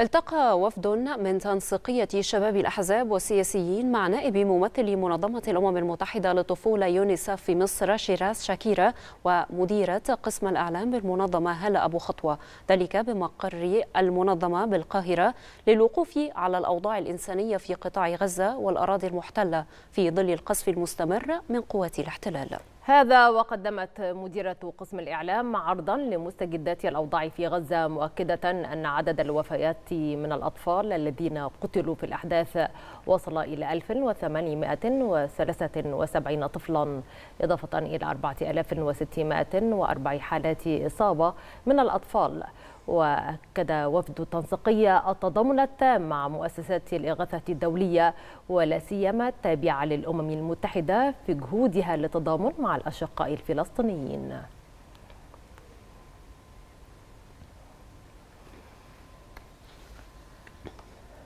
التقى وفد من تنسيقية شباب الأحزاب والسياسيين مع نائب ممثل منظمة الأمم المتحدة للطفولة يونيسف في مصر شيراز شاكيرة ومديرة قسم الإعلام بالمنظمة هلا أبو خطوة ذلك بمقر المنظمة بالقاهرة للوقوف على الأوضاع الإنسانية في قطاع غزة والأراضي المحتلة في ظل القصف المستمر من قوات الاحتلال هذا وقدمت مديرة قسم الإعلام عرضا لمستجدات الأوضاع في غزة مؤكدة أن عدد الوفيات من الأطفال الذين قتلوا في الأحداث وصل إلى 1873 طفلا إضافة إلى 4604 حالات إصابة من الأطفال وأكد وفد التنسيقية التضامن التام مع مؤسسات الإغاثة الدولية ولا سيما التابعة للأمم المتحدة في جهودها للتضامن مع الأشقاء الفلسطينيين